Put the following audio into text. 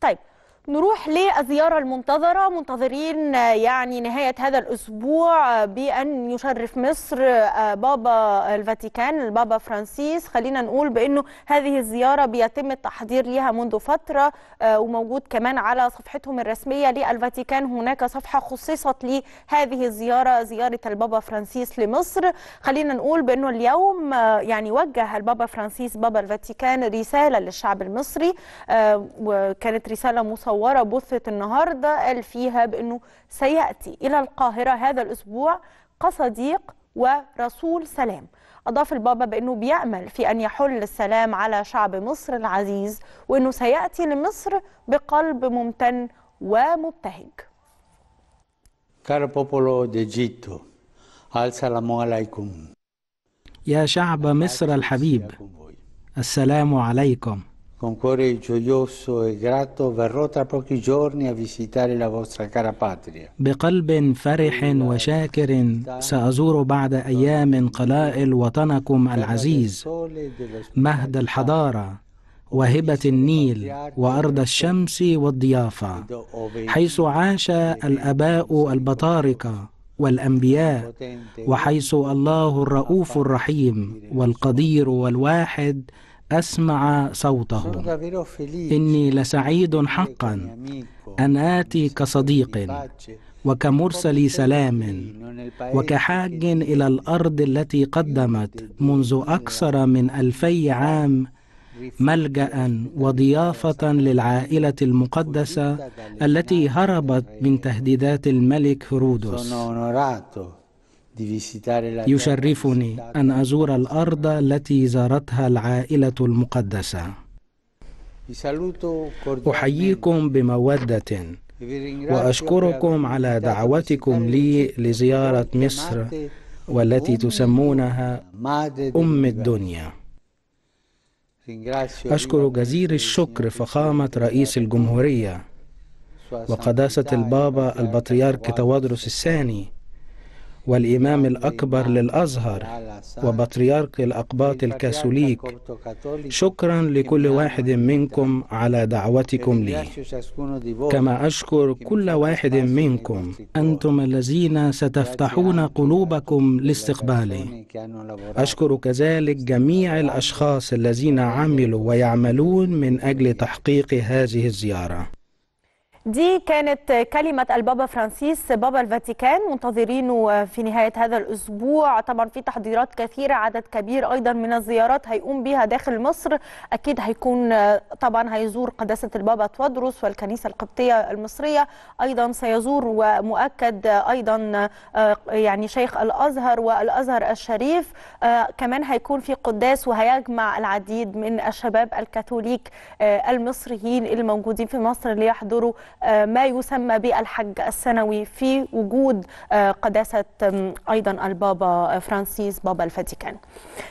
type نروح للزيارة المنتظرة منتظرين يعني نهاية هذا الأسبوع آه، بأن يشرف مصر آه، بابا الفاتيكان البابا فرانسيس خلينا نقول بأنه هذه الزيارة بيتم التحضير لها منذ فترة آه، وموجود كمان على صفحتهم الرسمية للفاتيكان هناك صفحة خصصت لهذه الزيارة زيارة البابا فرانسيس لمصر خلينا نقول بأنه اليوم يعني وجه البابا فرانسيس بابا الفاتيكان رسالة للشعب المصري وكانت رسالة مصابة مصوره بثت النهاردة قال فيها بأنه سيأتي إلى القاهرة هذا الأسبوع كصديق ورسول سلام أضاف البابا بأنه بيأمل في أن يحل السلام على شعب مصر العزيز وأنه سيأتي لمصر بقلب ممتن ومبتهج يا شعب مصر الحبيب السلام عليكم Con cuore gioioso e grato verrò tra pochi giorni a visitare la vostra cara patria. بقلب فرح وشاكر سأزور بعد أيام قلائل وطنكم العزيز مهد الحضارة وهبة النيل وأرض الشمس والضيافة حيث عاش الأباء البطاركة والأنبياء وحيث الله الرؤوف الرحيم والقدير والواحد أسمع صوته إني لسعيد حقا أن آتي كصديق وكمرسل سلام وكحاج إلى الأرض التي قدمت منذ أكثر من ألفي عام ملجأ وضيافة للعائلة المقدسة التي هربت من تهديدات الملك هرودس يشرفني أن أزور الأرض التي زارتها العائلة المقدسة أحييكم بمودة وأشكركم على دعوتكم لي لزيارة مصر والتي تسمونها أم الدنيا أشكر جزير الشكر فخامة رئيس الجمهورية وقداسة البابا البطريرك توادرس الثاني والإمام الأكبر للأزهر وبطريرك الأقباط الكاثوليك شكرا لكل واحد منكم على دعوتكم لي كما أشكر كل واحد منكم أنتم الذين ستفتحون قلوبكم لاستقبالي أشكر كذلك جميع الأشخاص الذين عملوا ويعملون من أجل تحقيق هذه الزيارة دي كانت كلمة البابا فرانسيس بابا الفاتيكان منتظرينه في نهاية هذا الأسبوع طبعا في تحضيرات كثيرة عدد كبير أيضا من الزيارات هيقوم بها داخل مصر أكيد هيكون طبعا هيزور قداسة البابا تودروس والكنيسة القبطية المصرية أيضا سيزور ومؤكد أيضا آه، يعني شيخ الأزهر والأزهر الشريف آه، كمان هيكون في قداس وهيجمع العديد من الشباب الكاثوليك آه، المصريين الموجودين في مصر ليحضروا آه، ما يسمى بالحج السنوي في وجود آه، قداسة أيضا البابا فرانسيس بابا الفاتيكان